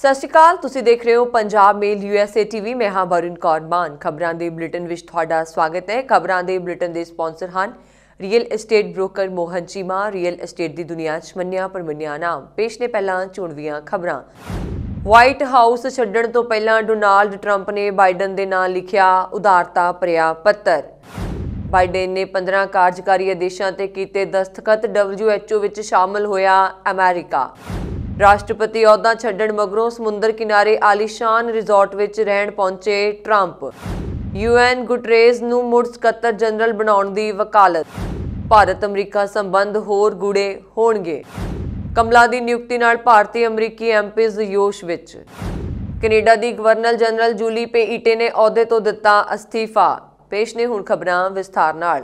ਸਤਿ ਸ਼੍ਰੀ ਅਕਾਲ ਤੁਸੀਂ ਦੇਖ ਰਹੇ ਹੋ ਪੰਜਾਬ ਮੇਲ ਯੂਐਸਏ ਟੀਵੀ ਮੈਂ ਹਾਂ ਬਰੁਨ ਕੌਰਬਾਨ ਖਬਰਾਂ ਦੇ ਬੁਲੇਟਿਨ ਵਿੱਚ ਤੁਹਾਡਾ ਸਵਾਗਤ ਹੈ ਖਬਰਾਂ ਦੇ ਬੁਲੇਟਿਨ ਦੇ ਸਪਾਂਸਰ ਹਨ real estate broker Mohan Cheema real estate ਦੀ ਦੁਨੀਆ 'ਚ ਮੰਨਿਆ ਮੰਨਿਆ ਨਾਮ ਪੇਸ਼ ਨੇ ਪਹਿਲਾਂ ਚੁਣਵੀਆਂ ਖਬਰਾਂ ਵਾਈਟ ਹਾਊਸ ਛੱਡਣ ਤੋਂ ਪਹਿਲਾਂ ਡੋਨਾਲਡ ਟਰੰਪ ਨੇ ਬਾਈਡਨ ਦੇ ਨਾਂ ਲਿਖਿਆ ਉਦਾਰਤਾ ਭਰਿਆ ਪੱਤਰ ਬਾਈਡਨ ਨੇ 15 ਕਾਰਜਕਾਰੀ ਆਦੇਸ਼ਾਂ ਤੇ ਕੀਤੇ ਦਸਤਖਤ WHO ਵਿੱਚ ਸ਼ਾਮਲ ਹੋਇਆ ਅਮਰੀਕਾ ਰਾਸ਼ਟਰਪਤੀ ਅਹੁਦਾ ਛੱਡਣ ਮਗਰੋਂ ਸਮੁੰਦਰ ਕਿਨਾਰੇ ਆਲੀਸ਼ਾਨ ਰਿਜ਼ੋਰਟ ਵਿੱਚ ਰਹਿਣ ਪਹੁੰਚੇ ਟਰੰਪ ਯੂਐਨ ਗੁਟਰੇਜ਼ ਨੂੰ ਮੁੜ ਸਕੱਤਰ ਜਨਰਲ ਬਣਾਉਣ ਦੀ ਵਕਾਲਤ ਭਾਰਤ ਅਮਰੀਕਾ ਸੰਬੰਧ ਹੋਰ ਗੂੜੇ ਹੋਣਗੇ ਕਮਲਾ ਦੀ ਨਿਯੁਕਤੀ ਨਾਲ ਭਾਰਤੀ ਅਮਰੀਕੀ ਐਮਪੀਜ਼ ਯੋਸ਼ ਵਿੱਚ ਕੈਨੇਡਾ ਦੀ ਗਵਰਨਰ ਜਨਰਲ ਜੂਲੀ ਈਟੇ ਨੇ ਅਹੁਦੇ ਤੋਂ ਦਿੱਤਾ ਅਸਤੀਫਾ ਪੇਸ਼ ਨੇ ਹੁਣ ਖਬਰਾਂ ਵਿਸਥਾਰ ਨਾਲ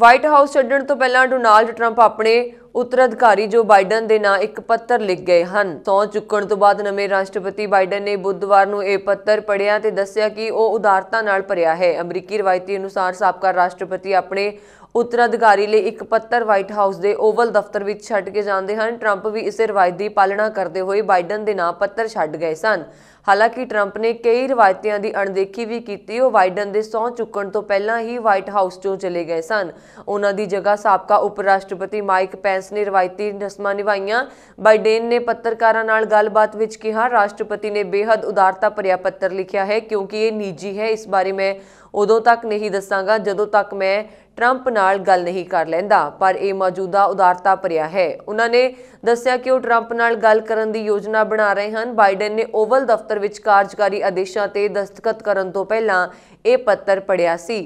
ਵਾਈਟ ਹਾਊਸ ਛੱਡਣ ਤੋਂ ਪਹਿਲਾਂ ਡੋਨਾਲਡ ਟਰੰਪ ਆਪਣੇ ਉਤਰਾਧਿਕਾਰੀ ਜੋ ਬਾਈਡਨ ਦੇ ਨਾਂ ਇੱਕ ਪੱਤਰ ਲਿਖ ਗਏ ਹਨ ਸੌ ਚੁੱਕਣ ਤੋਂ ਬਾਅਦ ਨਵੇਂ ਰਾਸ਼ਟਰਪਤੀ ਬਾਈਡਨ ਨੇ ਬੁੱਧਵਾਰ ਨੂੰ ਇਹ ਪੱਤਰ ਪੜ੍ਹਿਆ ਤੇ ਦੱਸਿਆ ਕਿ ਉਹ ਉਦਾਰਤਾ ਨਾਲ ਭਰਿਆ ਹੈ ਅਮਰੀਕੀ ਰਵਾਇਤੀ ਅਨੁਸਾਰ ਸਾਬਕਾ ਰਾਸ਼ਟਰਪਤੀ ਆਪਣੇ ਉਤਰਾਧਿਕਾਰੀ ਲਈ ਇੱਕ ਪੱਤਰ ਵਾਈਟ ਹਾਊਸ ਦੇ ਓਵਲ ਦਫ਼ਤਰ ਵਿੱਚ ਛੱਡ ਕੇ ਜਾਂਦੇ ਹਨ ਟਰੰਪ ਵੀ ਇਸੇ ਰਵਾਇਤ ਦੀ ਪਾਲਣਾ ਕਰਦੇ ਹੋਏ ਬਾਈਡਨ ਦੇ ਨਾਂ ਪੱਤਰ ਛੱਡ ਗਏ ਸਨ ਹਾਲਾਂਕਿ ਟਰੰਪ ਨੇ ਕਈ ਰਵਾਇਤਾਂ ਦੀ ਅਣਦੇਖੀ ਵੀ ਕੀਤੀ ਉਹ ਬਾਈਡਨ ਦੇ ਸੌ ਚੁੱਕਣ ਤੋਂ ਪਹਿਲਾਂ ਹੀ ਵਾਈਟ ਹਾਊਸ ਤੋਂ ਚਲੇ ਗਏ ਸਨ ਉਹਨਾਂ ਦੀ ਜਗ੍ਹਾ ਸਾਬਕਾ ਉਪ ਰਾਸ਼ਟਰਪਤੀ ਮਾਈਕ ਪੈਂਸ ਕਾਂਗਰਸ ਨੇ ਰਵਾਇਤੀ ਨਸਮਾਂ ਨਿਭਾਈਆਂ ਬਾਈਡਨ ਨੇ ਪੱਤਰਕਾਰਾਂ ਨਾਲ ਗੱਲਬਾਤ ਵਿੱਚ ਕਿਹਾ ਰਾਸ਼ਟਰਪਤੀ ਨੇ ਬੇहद ਉਦਾਰਤਾ ਭਰਿਆ ਪੱਤਰ ਲਿਖਿਆ ਹੈ ਕਿਉਂਕਿ ਇਹ ਨਿੱਜੀ ਹੈ ਇਸ ਬਾਰੇ ਮੈਂ ਉਦੋਂ ਤੱਕ ਨਹੀਂ ਦੱਸਾਂਗਾ ਜਦੋਂ ਤੱਕ ਮੈਂ ਟਰੰਪ ਨਾਲ ਗੱਲ ਨਹੀਂ ਕਰ ਲੈਂਦਾ ਪਰ ਇਹ ਮੌਜੂਦਾ ਉਦਾਰਤਾ ਭਰਿਆ ਹੈ ਉਹਨਾਂ ਨੇ ਦੱਸਿਆ ਕਿ ਉਹ ਟਰੰਪ ਨਾਲ ਗੱਲ ਕਰਨ ਦੀ ਯੋਜਨਾ ਬਣਾ ਰਹੇ ਹਨ ਬਾਈਡਨ ਨੇ ਓਵਲ ਦਫ਼ਤਰ ਵਿੱਚ ਕਾਰਜਕਾਰੀ ਆਦੇਸ਼ਾਂ ਤੇ ਦਸਤਖਤ ਕਰਨ ਤੋਂ ਪਹਿਲਾਂ ਇਹ ਪੱਤਰ ਪੜਿਆ ਸੀ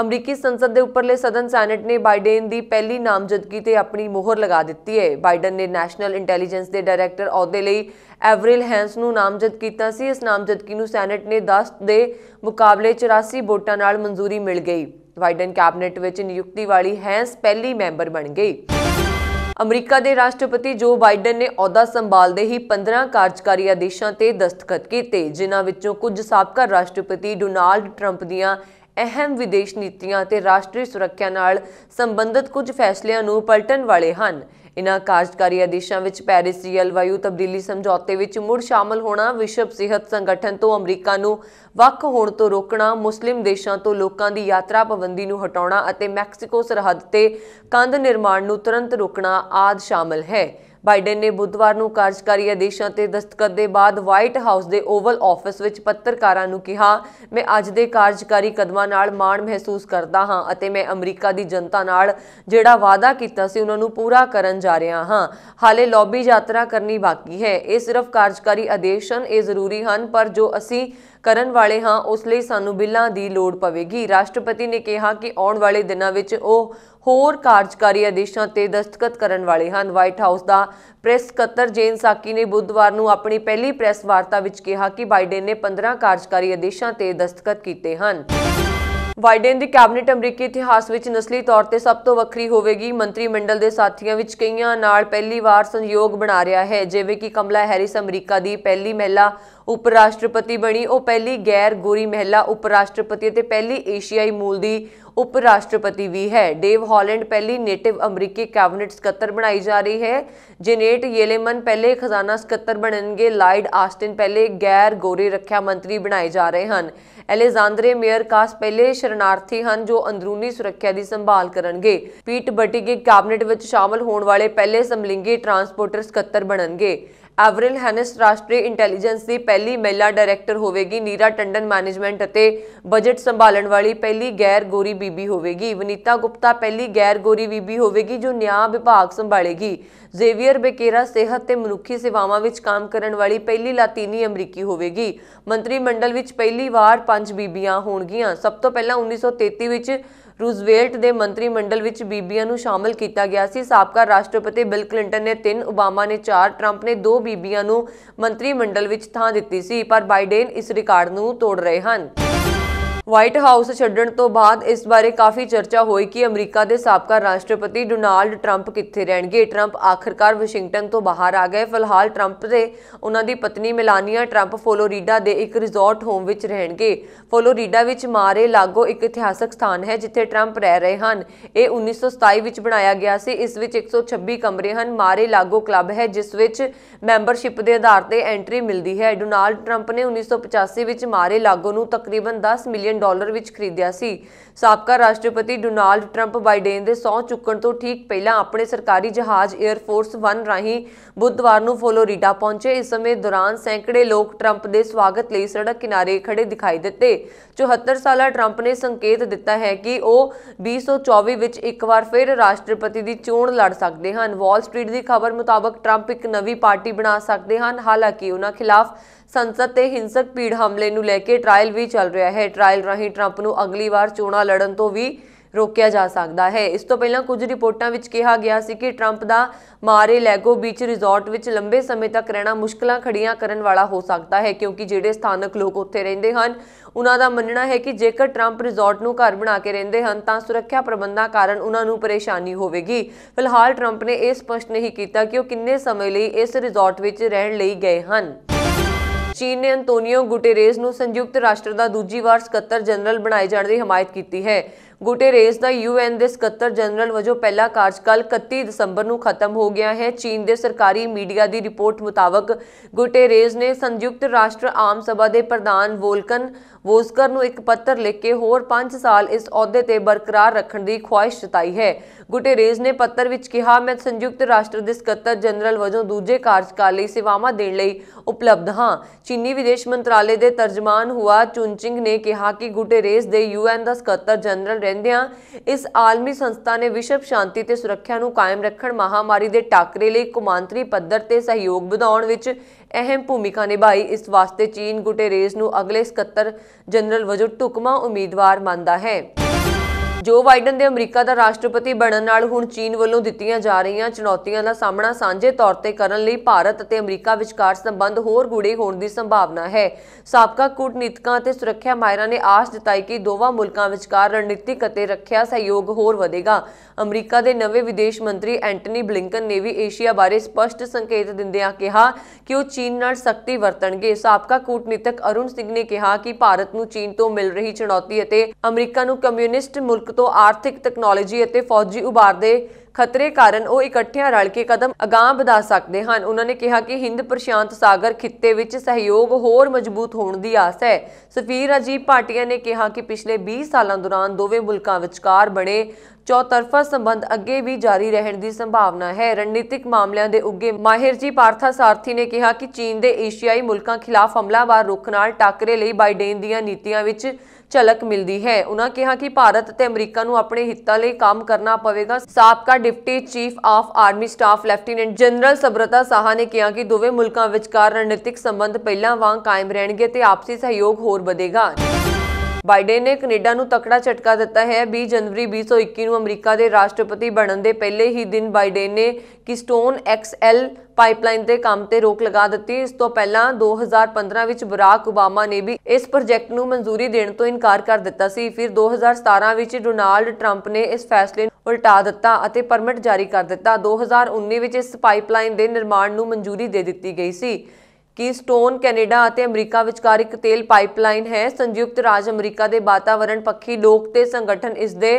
ਅਮਰੀਕੀ ਸੰਸਦ ਦੇ ਉੱਪਰਲੇ ਸਦਨ ਸੈਨੇਟ ਨੇ ਬਾਈਡਨ ਦੀ ਪਹਿਲੀ ਨਾਮਜ਼ਦਗੀ ਤੇ ਆਪਣੀ ਮੋਹਰ ਲਗਾ ਦਿੱਤੀ ਹੈ ਬਾਈਡਨ ਨੇ ਨੈਸ਼ਨਲ ਇੰਟੈਲੀਜੈਂਸ ਦੇ ਡਾਇਰੈਕਟਰ ਅਹੁਦੇ ਲਈ ਐਵਰਿਲ ਹੈਂਸ ਨੂੰ ਨਾਮਜ਼ਦ ਕੀਤਾ ਸੀ ਇਸ ਨਾਮਜ਼ਦਗੀ ਨੂੰ ਸੈਨੇਟ ਨੇ 10 ਦੇ ਮੁਕਾਬਲੇ 84 ਵੋਟਾਂ ਨਾਲ ਮਨਜ਼ੂਰੀ ਮਿਲ ਗਈ ਬਾਈਡਨ ਕੈਬਨਿਟ ਵਿੱਚ ਨਿਯੁਕਤੀ ਵਾਲੀ ਹੈਂਸ ਪਹਿਲੀ ਮੈਂਬਰ ਬਣ ਗਈ ਅਮਰੀਕਾ ਦੇ ਰਾਸ਼ਟਰਪਤੀ ਜੋ ਬਾਈਡਨ ਨੇ ਅਹੁਦਾ ਸੰਭਾਲਦੇ ਹੀ 15 ਕਾਰਜਕਾਰੀ ਆਦੇਸ਼ਾਂ ਤੇ ਦਸਤਖਤ ਕੀਤੇ ਜਿਨ੍ਹਾਂ ਵਿੱਚੋਂ ਕੁਝ ਸਾਬਕਾ ਰਾਸ਼ਟਰਪਤੀ ਡੋਨਾਲਡ ਟਰੰਪ ਦੀਆਂ ਅਹਿਮ ਵਿਦੇਸ਼ ਨੀਤੀਆਂ ਅਤੇ ਰਾਸ਼ਟਰੀ ਸੁਰੱਖਿਆ ਨਾਲ ਸੰਬੰਧਿਤ ਕੁਝ ਫੈਸਲਿਆਂ ਨੂੰ ਪਲਟਣ ਵਾਲੇ ਹਨ ਇਨ੍ਹਾਂ ਕਾਰਜਕਾਰੀ ਆਦੇਸ਼ਾਂ ਵਿੱਚ ਪੈਰਿਸ ਜਲਵਾਯੂ ਤਬਦੀਲੀ ਸਮਝੌਤੇ ਵਿੱਚ ਮੁੜ ਸ਼ਾਮਲ ਹੋਣਾ ਵਿਸ਼ਵ ਸਿਹਤ ਸੰਗਠਨ ਤੋਂ ਅਮਰੀਕਾ ਨੂੰ ਵੱਖ ਹੋਣ ਤੋਂ ਰੋਕਣਾ ਮੁਸਲਿਮ ਦੇਸ਼ਾਂ ਤੋਂ ਲੋਕਾਂ ਦੀ ਯਾਤਰਾ ਪਾਬੰਦੀ ਨੂੰ ਹਟਾਉਣਾ ਅਤੇ ਮੈਕਸੀਕੋ ਸਰਹੱਦ ਤੇ ਕੰਧ ਨਿਰਮਾਣ ਨੂੰ ਤੁਰੰਤ ਰੋਕਣਾ ਆਦ ਸ਼ਾਮਲ ਹੈ ਬਾਈਡਨ ਨੇ ਬੁੱਧਵਾਰ ਨੂੰ ਕਾਰਜਕਾਰੀ ਆਦੇਸ਼ਾਂ ਤੇ ਦਸਤਖਤ ਦੇ ਬਾਅਦ ਵਾਈਟ ਹਾਊਸ ਦੇ ਓਵਲ ਆਫਿਸ ਵਿੱਚ ਪੱਤਰਕਾਰਾਂ ਨੂੰ ਕਿਹਾ ਮੈਂ ਅੱਜ ਦੇ ਕਾਰਜਕਾਰੀ ਕਦਮਾਂ ਨਾਲ ਮਾਣ ਮਹਿਸੂਸ ਕਰਦਾ ਹਾਂ ਅਤੇ ਮੈਂ ਅਮਰੀਕਾ ਦੀ ਜਨਤਾ ਨਾਲ ਜਿਹੜਾ ਵਾਅਦਾ ਕੀਤਾ ਸੀ ਉਹਨਾਂ ਨੂੰ ਪੂਰਾ ਕਰਨ ਜਾ ਰਿਹਾ ਹਾਂ ਹਾਲੇ ਲੌਬੀ ਯਾਤਰਾ ਕਰਨੀ ਬਾਕੀ ਹੈ ਇਹ ਸਿਰਫ ਕਾਰਜਕਾਰੀ ਆਦੇਸ਼ ਹਨ ਇਹ ਜ਼ਰੂਰੀ ਹਨ ਪਰ ਜੋ ਅਸੀਂ ਕਰਨ ਵਾਲੇ ਹਾਂ ਉਸ ਲਈ ਸਾਨੂੰ ਬਿੱਲਾਂ ਦੀ ਲੋੜ ਪਵੇਗੀ ਰਾਸ਼ਟਰਪਤੀ ਨੇ ਕਿਹਾ ਕਿ ਆਉਣ ਵਾਲੇ ਦਿਨਾਂ ਵਿੱਚ ਉਹ ਹੋਰ ਕਾਰਜਕਾਰੀ ਆਦੇਸ਼ਾਂ ਤੇ ਦਸਤਖਤ ਕਰਨ ਵਾਲੇ ਹਨ ਵਾਈਟ ਹਾਊਸ ਦਾ ਪ੍ਰੈਸ ਸਕੱਤਰ ਜੇਨ ਸਾਕੀ ਨੇ ਬੁੱਧਵਾਰ ਨੂੰ ਆਪਣੀ ਪਹਿਲੀ ਪ੍ਰੈਸ ਵਾਰਤਾ ਵਿੱਚ ਕਿਹਾ ਕਿ ਬਾਈਡਨ ਨੇ 15 ਕਾਰਜਕਾਰੀ ਆਦੇਸ਼ਾਂ ਤੇ ਦਸਤਖਤ ਕੀਤੇ ਹਨ ਬਾਈਡਨ ਦੀ ਕੈਬਨਿਟ ਅਮਰੀਕੀ ਇਤਿਹਾਸ ਵਿੱਚ ਨਸਲੀ ਤੌਰ ਤੇ ਸਭ ਤੋਂ ਵੱਖਰੀ ਹੋਵੇਗੀ ਮੰਤਰੀ ਮੰਡਲ ਦੇ ਸਾਥੀਆਂ ਵਿੱਚ ਕਈਆਂ ਨਾਲ ਪਹਿਲੀ ਵਾਰ ਸੰਯੋਗ ਬਣਾ ਰਿਹਾ ਹੈ ਜਿਵੇਂ ਕਿ ਕਮਲਾ ਹੈਰਿਸ ਅਮਰੀਕਾ ਦੀ ਪਹਿਲੀ ਮਹਿਲਾ ਉਪ ਰਾਸ਼ਟਰਪਤੀ ਬਣੀ ਉਹ ਪਹਿਲੀ ਗੈਰ ਗੋਰੀ ਮਹਿਲਾ ਉਪ ਰਾਸ਼ਟਰਪਤੀ ਅਤੇ ਪਹਿਲੀ ਏਸ਼ੀਆਈ ਮੂਲ ਦੀ ਉਪ ਰਾਸ਼ਟਰਪਤੀ ਵੀ ਹੈ ਡੇਵ ਹਾਲੈਂਡ ਪਹਿਲੀ ਨੇਟਿਵ ਅਮਰੀਕੀ ਕੈਬਨਿਟ ਸਕੱਤਰ ਬਣਾਈ ਜਾ ਰਹੀ ਹੈ ਜੇਨੇਟ ਯੇਲੇਮਨ ਪਹਿਲੇ ਖਜ਼ਾਨਾ ਸਕੱਤਰ ਬਣਨਗੇ ਲਾਈਡ ਆਸਟਿਨ ਪਹਿਲੇ ਗੈਰ ਗੋਰੇ ਰੱਖਿਆ ਮੰਤਰੀ ਬਣਾਏ ਜਾ ਰਹੇ ਹਨ ਅਲੈਗਜ਼ੈਂਡਰੇ ਮੇਅਰ ਕਾਸ ਪਹਿਲੇ ਸ਼ਰਨਾਰਥੀ ਹਨ ਜੋ ਅੰਦਰੂਨੀ ਸੁਰੱਖਿਆ ਦੀ ਸੰਭਾਲ ਕਰਨਗੇ ਪੀਟ ਬਟੀਗੇ ਕੈਬਨਿਟ ਵਿੱਚ ਸ਼ਾਮਲ ਹੋਣ ਵਾਲੇ ਪਹਿਲੇ ਸਮਲਿੰਗੀ ਟਰਾਂਸਪੋਰਟਰ ਸਕੱਤਰ ਬਣਨਗੇ ਐਵਰਿਲ ਹੈਨਸ ਰਾਸ਼ਟਰੀ ਇੰਟੈਲੀਜੈਂਸ ਦੀ ਪਹਿਲੀ ਮਹਿਲਾ ਡਾਇਰੈਕਟਰ ਹੋਵੇਗੀ ਨੀਰਾ ਟੰਡਨ ਮੈਨੇਜਮੈਂਟ ਅਤੇ ਬਜਟ ਸੰਭਾਲਣ ਵਾਲੀ ਪਹਿਲੀ ਗੈਰ ਗੋਰੀ ਬੀਬੀ ਹੋਵੇਗੀ ਵਨੀਤਾ ਗੁਪਤਾ ਪਹਿਲੀ ਗੈਰ ਗੋਰੀ ਬੀਬੀ ਹੋਵੇਗੀ ਜੋ ਨਿਆਂ ਵਿਭਾਗ ਸੰਭਾਲੇਗੀ ਜ਼ੇਵੀਅਰ ਬੇਕੇਰਾ ਸਿਹਤ ਤੇ ਮਨੁੱਖੀ ਸੇਵਾਵਾਂ ਵਿੱਚ ਕੰਮ ਕਰਨ ਵਾਲੀ ਪਹਿਲੀ ਲਾਤੀਨੀ ਅਮਰੀਕੀ ਹੋਵੇਗੀ ਮੰਤਰੀ ਮੰਡਲ ਵਿੱਚ ਪਹਿਲੀ ਵਾਰ ਪੰਜ ਬੀਬੀਆਂ ਹੋਣਗੀਆਂ ਸਭ ਤੋਂ ਪਹਿਲਾਂ 1933 ਵਿੱਚ ਰੂਜ਼ਵੇਲਟ ਦੇ ਮੰਤਰੀ ਮੰਡਲ ਵਿੱਚ ਬੀਬੀਆਂ ਨੂੰ ਸ਼ਾਮਲ ਕੀਤਾ ਗਿਆ ਸੀ ਸਾਬਕਾ ਰਾਸ਼ਟਰਪਤੀ ਬਿਲ ਕਲਿੰਟਨ ਨੇ 3 ਓਬਾਮਾ ਨੇ 4 ਟਰੰਪ ਨੇ 2 ਬੀਬੀਆਂ ਨੂੰ ਮੰਤਰੀ ਮੰਡਲ ਵਿੱਚ ਥਾਂ ਦਿੱਤੀ ਸੀ ਪਰ ਬਾਈਡਨ ਇਸ ਰਿਕਾਰਡ ਨੂੰ ਤੋੜ ਰਹੇ ਹਨ ਵਾਈਟ ਹਾਊਸ ਛੱਡਣ ਤੋਂ ਬਾਅਦ ਇਸ ਬਾਰੇ ਕਾਫੀ ਚਰਚਾ ਹੋਈ ਕਿ ਅਮਰੀਕਾ ਦੇ ਸਾਬਕਾ ਰਾਸ਼ਟਰਪਤੀ ਡੋਨਾਲਡ ਟਰੰਪ ਕਿੱਥੇ ਰਹਿਣਗੇ ਟਰੰਪ ਆਖਰਕਾਰ ਵਾਸ਼ਿੰਗਟਨ ਤੋਂ ਬਾਹਰ ਆ ਗਏ ਫਿਲਹਾਲ ਟਰੰਪ ਦੇ ਉਹਨਾਂ ਦੀ ਪਤਨੀ ਮਿਲਾਨੀਆ ਟਰੰਪ ਫਲੋਰੀਡਾ ਦੇ ਇੱਕ ਰਿਜ਼ੋਰਟ ਹੋਮ ਵਿੱਚ ਰਹਿਣਗੇ ਫਲੋਰੀਡਾ ਵਿੱਚ ਮਾਰੇ ਲਾਗੋ ਇੱਕ ਇਤਿਹਾਸਕ ਸਥਾਨ ਹੈ ਜਿੱਥੇ ਟਰੰਪ ਰਹਿ ਰਹੇ ਹਨ ਇਹ 1927 ਵਿੱਚ ਬਣਾਇਆ ਗਿਆ ਸੀ ਇਸ ਵਿੱਚ 126 ਕਮਰੇ ਹਨ ਮਾਰੇ ਲਾਗੋ ਕਲੱਬ ਹੈ ਜਿਸ ਵਿੱਚ ਮੈਂਬਰਸ਼ਿਪ ਦੇ ਆਧਾਰ ਤੇ ਐਂਟਰੀ ਮਿਲਦੀ ਹੈ ਡੋਨਾਲਡ ਟਰੰਪ ਨੇ 1985 ਵਿੱਚ ਮਾਰੇ ਲਾਗੋ ਨੂੰ ਤਕਰੀਬਨ 10 ਮਿਲੀਅਨ ਮਿਲੀਅਨ ਡਾਲਰ ਵਿੱਚ ਖਰੀਦਿਆ ਸੀ ਸਾਬਕਾ ਰਾਸ਼ਟਰਪਤੀ ਡੋਨਾਲਡ ਟਰੰਪ ਬਾਈਡਨ ਦੇ ਸੌ ਚੁੱਕਣ ਤੋਂ ਠੀਕ ਪਹਿਲਾਂ ਆਪਣੇ ਸਰਕਾਰੀ ਜਹਾਜ਼ 에ਅਰ ਫੋਰਸ 1 ਰਾਹੀਂ ਬੁੱਧਵਾਰ ਨੂੰ ਫਲੋਰੀਡਾ ਪਹੁੰਚੇ ਇਸ ਸਮੇਂ ਦੌਰਾਨ ਸੈਂਕੜੇ ਲੋਕ ਟਰੰਪ ਦੇ ਸਵਾਗਤ ਲਈ ਸੜਕ ਕਿਨਾਰੇ ਖੜੇ ਦਿਖਾਈ ਦਿੱਤੇ 74 ਸਾਲਾ ਟਰੰਪ ਨੇ ਸੰਕੇਤ ਦਿੱਤਾ ਹੈ ਕਿ ਉਹ 2024 ਵਿੱਚ ਇੱਕ ਵਾਰ ਫਿਰ ਰਾਸ਼ਟਰਪਤੀ ਦੀ ਚੋਣ ਲੜ ਸਕਦੇ ਹਨ ਵਾਲ ਸਟਰੀਟ ਦੀ ਖਬਰ ਮੁਤਾਬਕ ਟਰੰਪ ਇੱਕ ਨਵੀਂ ਪਾਰਟੀ ਬਣਾ ਸਕਦੇ ਹਨ ਹਾਲਾਂਕਿ ਉਹਨਾਂ ਖਿਲਾਫ ਸੰਸਦ ਤੇ ਹਿੰਸਕ ਪੀੜ ਹਮਲੇ ਨੂੰ ਲੈ ਕੇ ਟ੍ਰਾਇਲ ਵੀ ਚੱਲ ਰਿਹਾ ਹੈ ਟ੍ਰਾਇਲ ਰਾਹੀਂ ਟਰੰਪ ਨੂੰ ਅਗਲੀ ਵਾਰ ਚੋਣਾਂ ਲੜਨ ਤੋਂ ਵੀ ਰੋਕਿਆ ਜਾ ਸਕਦਾ ਹੈ ਇਸ ਤੋਂ ਪਹਿਲਾਂ ਕੁਝ ਰਿਪੋਰਟਾਂ ਵਿੱਚ ਕਿਹਾ ਗਿਆ ਸੀ ਕਿ ਟਰੰਪ ਦਾ ਮਾਰੇ ਲੈਗੋ ਬੀਚ ਰਿਜ਼ੋਰਟ ਵਿੱਚ ਲੰਬੇ ਸਮੇਂ ਤੱਕ ਰਹਿਣਾ ਮੁਸ਼ਕਲਾਂ ਖੜੀਆਂ ਕਰਨ ਵਾਲਾ ਹੋ ਸਕਦਾ ਹੈ ਕਿਉਂਕਿ ਜਿਹੜੇ ਸਥਾਨਕ ਲੋਕ ਉੱਥੇ ਰਹਿੰਦੇ ਹਨ ਉਹਨਾਂ ਦਾ ਮੰਨਣਾ ਹੈ ਕਿ ਜੇਕਰ ਟਰੰਪ ਰਿਜ਼ੋਰਟ ਨੂੰ ਘਰ ਬਣਾ ਕੇ ਰਹਿੰਦੇ ਹਨ ਤਾਂ ਸੁਰੱਖਿਆ ਪ੍ਰਬੰਧਾਂ ਕਾਰਨ ਉਹਨਾਂ ਨੂੰ ਪਰੇਸ਼ਾਨੀ ਹੋਵੇਗੀ ਫਿਲਹਾਲ ਟਰੰਪ ਨੇ ਇਹ ਸਪਸ਼ਟ ਨਹੀਂ ਕੀਤਾ ਕਿ ਉਹ ਕਿੰਨੇ ਸਮੇਂ ਲਈ ਇਸ ਰਿਜ਼ੋਰਟ ਵਿੱਚ ਰਹਿਣ ਲਈ ਗਏ ਹਨ ਚੀਨ ਨੇ ਅੰਤੋਨੀਓ ਗੁਟੇਰੇਸ ਨੂੰ ਸੰਯੁਕਤ ਰਾਸ਼ਟਰ ਦਾ ਦੂਜੀ ਵਾਰ ਸਕੱਤਰ ਜਨਰਲ ਬਣਾਏ ਜਾਣ ਦੀ ਹਮਾਇਤ ਕੀਤੀ ਹੈ ਗੁਟੇਰੇਸ ਦਾ ਯੂਐਨ ਦੇ ਸਕੱਤਰ ਜਨਰਲ ਵਜੋਂ ਪਹਿਲਾ ਕਾਰਜਕਾਲ 31 ਦਸੰਬਰ ਨੂੰ ਖਤਮ ਹੋ ਗਿਆ ਹੈ ਚੀਨ ਦੇ ਸਰਕਾਰੀ ਮੀਡੀਆ ਦੀ ਰਿਪੋਰਟ ਮੁਤਾਬਕ ਗੁਟੇਰੇਸ ਨੇ ਸੰਯੁਕਤ ਰਾਸ਼ਟਰ ਆਮ ਸਭਾ ਦੇ ਪ੍ਰਧਾਨ ਵੋਲਕਨ ਵੋਸਕਰ ਨੂੰ ਇੱਕ ਪੱਤਰ ਲਿਖ ਕੇ ਹੋਰ 5 ਸਾਲ ਇਸ ਅਹੁਦੇ ਤੇ ਬਰਕਰਾਰ ਰੱਖਣ ਦੀ ਖੁਆਇਸ਼ ਜਤਾਈ ਹੈ ਗੁਟੇਰੇਜ਼ ਨੇ ਪੱਤਰ ਵਿੱਚ ਕਿਹਾ ਮੈਂ ਸੰਯੁਕਤ ਰਾਸ਼ਟਰ ਦੇ ਸਕੱਤਰ ਜਨਰਲ ਵਜੋਂ ਦੂਜੇ ਕਾਰਜਕਾਲ ਲਈ ਸੇਵਾਵਾਂ ਦੇਣ ਲਈ ਉਪਲਬਧ ਹਾਂ ਚੀਨੀ ਵਿਦੇਸ਼ ਮੰਤਰਾਲੇ ਦੇ ਤਰਜਮਾਨ ਹੁਆ ਚੁਨਚਿੰਗ ਨੇ ਕਿਹਾ ਕਿ ਗੁਟੇਰੇਜ਼ ਦੇ ਯੂਐਨ ਦਾ ਸਕੱਤਰ ਜਨਰਲ ਰਹਿੰਦਿਆਂ ਇਸ ਆਲਮੀ ਸੰਸਥਾ ਨੇ ਵਿਸ਼ਵ ਸ਼ਾਂਤੀ ਤੇ ਸੁਰੱਖਿਆ ਨੂੰ ਕਾਇਮ ਰੱਖਣ ਮਹਾਮਾਰੀ ਦੇ ਟਾਕਰੇ ਲਈ ਕੁਮਾਂਤਰੀ ਪੱਧਰ ਤੇ ਸਹਿਯੋਗ ਵਧਾਉਣ ਵਿੱਚ ਅਹਿਮ ਭੂਮਿਕਾ ਨਿਭਾਈ ਇਸ ਵਾਸਤੇ ਚੀਨ ਗੁਟੇਰੇਜ਼ ਨੂੰ ਅਗਲੇ ਸਕੱਤਰ ਜਨਰਲ ਵਜੋਂ ਟੁਕਮਾ ਉਮੀਦਵਾਰ ਮੰਨਦਾ ਹੈ ਜੋ ਬਾਈਡਨ ਦੇ ਅਮਰੀਕਾ ਦਾ ਰਾਸ਼ਟਰਪਤੀ ਬਣਨ ਨਾਲ ਹੁਣ ਚੀਨ ਵੱਲੋਂ ਦਿੱਤੀਆਂ ਜਾ ਰਹੀਆਂ ਚੁਣੌਤੀਆਂ ਦਾ ਸਾਹਮਣਾ ਸਾਂਝੇ ਤੌਰ ਤੇ ਕਰਨ ਲਈ ਭਾਰਤ ਅਤੇ ਅਮਰੀਕਾ ਵਿਚਕਾਰ ਸੰਬੰਧ ਹੋਰ ਗੂੜੇ ਹੋਣ ਦੀ ਸੰਭਾਵਨਾ ਹੈ ਸਾਬਕਾ ਕੂਟਨੀਤਿਕਾਂ ਅਤੇ ਸੁਰੱਖਿਆ ਮਾਹਿਰਾਂ ਨੇ ਆਸ ਜਤਾਈ ਕਿ ਦੋਵਾਂ ਮੁਲਕਾਂ ਵਿਚਕਾਰ ਰਣਨੀਤਿਕ ਅਤੇ ਰੱਖਿਆ ਸਹਿਯੋਗ ਹੋਰ ਵਧੇਗਾ ਅਮਰੀਕਾ ਦੇ ਨਵੇਂ ਵਿਦੇਸ਼ ਮੰਤਰੀ ਐਂਟਨੀ ਬਲਿੰਕਨ ਨੇ ਵੀ ਏਸ਼ੀਆ ਬਾਰੇ ਸਪਸ਼ਟ ਸੰਕੇਤ ਦਿੰਦਿਆਂ ਕਿਹਾ ਕਿ ਉਹ ਚੀਨ ਨਾਲ ਸਖਤੀ ਵਰਤਣਗੇ ਸਾਬਕਾ ਕੂਟਨੀਤਕ ਅਰੁਣ ਸਿੰਘ ਨੇ ਕਿਹਾ ਕਿ ਭਾਰਤ ਨੂੰ ਚੀਨ ਤੋਂ ਮਿਲ ਰਹੀ ਚੁਣੌਤੀ ਅਤੇ ਅਮਰੀਕਾ ਨੂੰ ਕਮਿਊਨਿਸਟ ਮੁਲਕ ਤੋਂ ਆਰਥਿਕ ਟੈਕਨੋਲੋਜੀ ਅਤੇ ਫੌਜੀ ਉਭਾਰ ਦੇ ਖਤਰੇ ਕਾਰਨ ਉਹ ਇਕੱਠਿਆਂ ਰਲ ਕੇ ਕਦਮ ਅਗਾਹ ਵਧਾ ਸਕਦੇ ਹਨ ਉਹਨਾਂ ਨੇ ਕਿਹਾ ਕਿ ਹਿੰਦ ਪ੍ਰਸ਼ਾਂਤ ਸਾਗਰ ਖਿੱਤੇ ਵਿੱਚ ਸਹਿਯੋਗ ਹੋਰ ਮਜ਼ਬੂਤ ਹੋਣ ਦੀ ਆਸ ਹੈ ਸਫੀਰ ਅਜੀਬ ਭਾਟੀਆ ਨੇ ਕਿਹਾ ਕਿ ਪਿਛਲੇ 20 ਸਾਲਾਂ ਦੌਰਾਨ ਦੋਵੇਂ ਮੁਲਕਾਂ ਵਿਚਕਾਰ ਬਣੇ ਚੌਤਰਫਾ ਸੰਬੰਧ ਅੱਗੇ ਵੀ ਜਾਰੀ ਰਹਿਣ ਦੀ ਸੰਭਾਵਨਾ ਹੈ ਰਣਨੀਤਿਕ ਮਾਮਲਿਆਂ ਦੇ ਉੱਗੇ ਮਾਹਿਰ ਜੀ ਪਾਰਥਾ ਸਾਰਥੀ ਨੇ ਕਿਹਾ ਕਿ ਚੀਨ ਦੇ ਏਸ਼ੀਆਈ ਮੁਲਕਾਂ ਖਿਲਾਫ ਹਮਲਾਵਰ ਰੁਖ ਨਾਲ ਟਾਕਰੇ ਲਈ ਬਾਈਡਨ ਦੀਆਂ ਨੀਤੀਆਂ ਵਿੱਚ ਝਲਕ ਮਿਲਦੀ ਹੈ ਉਹਨਾਂ ਕਿਹਾ ਕਿ ਭਾਰਤ ਤੇ ਅਮਰੀਕਾ ਨੂੰ ਆਪਣੇ ਹਿੱਤਾਂ ਲਈ ਕੰਮ ਕਰਨਾ ਪਵੇਗਾ ਸਾਬਕਾ deputy chief of army staff lieutenant general Subrata Saha ਨੇ ਕਿਹਾ ਕਿ ਦੋਵੇਂ ਮੁਲਕਾਂ ਵਿਚਕਾਰ ਰਣਨੀਤਿਕ ਸੰਬੰਧ ਪਹਿਲਾਂ ਵਾਂਗ ਕਾਇਮ ਰਹਿਣਗੇ ਤੇ ਆਪਸੀ ਸਹਿਯੋਗ ਹੋਰ ਵਧੇਗਾ ਬਾਈਡਨ ਨੇ ਕੈਨੇਡਾ ਨੂੰ ਤਕੜਾ ਝਟਕਾ ਦਿੱਤਾ ਹੈ 20 ਜਨਵਰੀ 2021 ਨੂੰ ਅਮਰੀਕਾ ਦੇ ਰਾਸ਼ਟਰਪਤੀ ਬਣਨ ਦੇ ਪਹਿਲੇ ਹੀ ਦਿਨ ਬਾਈਡਨ ਨੇ ਕਿਸਟੋਨ ਐਕਸਐਲ ਪਾਈਪਲਾਈਨ ਤੇ ਕੰਮ ਤੇ ਰੋਕ ਲਗਾ ਦਿੱਤੀ ਇਸ ਤੋਂ ਪਹਿਲਾਂ 2015 ਵਿੱਚ ਬਰਾਕ ਓਬਾਮਾ ਨੇ ਵੀ ਇਸ ਪ੍ਰੋਜੈਕਟ ਨੂੰ ਮਨਜ਼ੂਰੀ ਦੇਣ ਤੋਂ ਇਨਕਾਰ ਕਰ ਦਿੱਤਾ ਸੀ ਫਿਰ 2017 ਵਿੱਚ ਡੋਨਾਲਡ ਟਰੰਪ ਨੇ ਇਸ ਫੈਸਲੇ ਨੂੰ ਉਲਟਾ ਦਿੱਤਾ ਅਤੇ ਪਰਮਿਟ ਜਾਰੀ ਕਰ ਦਿੱਤਾ 2019 ਵਿੱਚ ਇਸ ਪਾਈਪਲਾਈਨ ਦੇ ਨਿਰਮਾਣ ਨੂੰ ਮਨਜ਼ੂਰੀ ਦੇ ਦਿੱਤੀ ਗਈ ਸੀ ਕਿ ਸਟੋਨ ਕੈਨੇਡਾ ਅਤੇ ਅਮਰੀਕਾ ਵਿਚਕਾਰ ਇੱਕ ਤੇਲ ਪਾਈਪਲਾਈਨ ਹੈ ਸੰਯੁਕਤ ਰਾਜ ਅਮਰੀਕਾ ਦੇ ਵਾਤਾਵਰਣ ਪੱਖੀ ਲੋਕ ਤੇ ਸੰਗਠਨ ਇਸ ਦੇ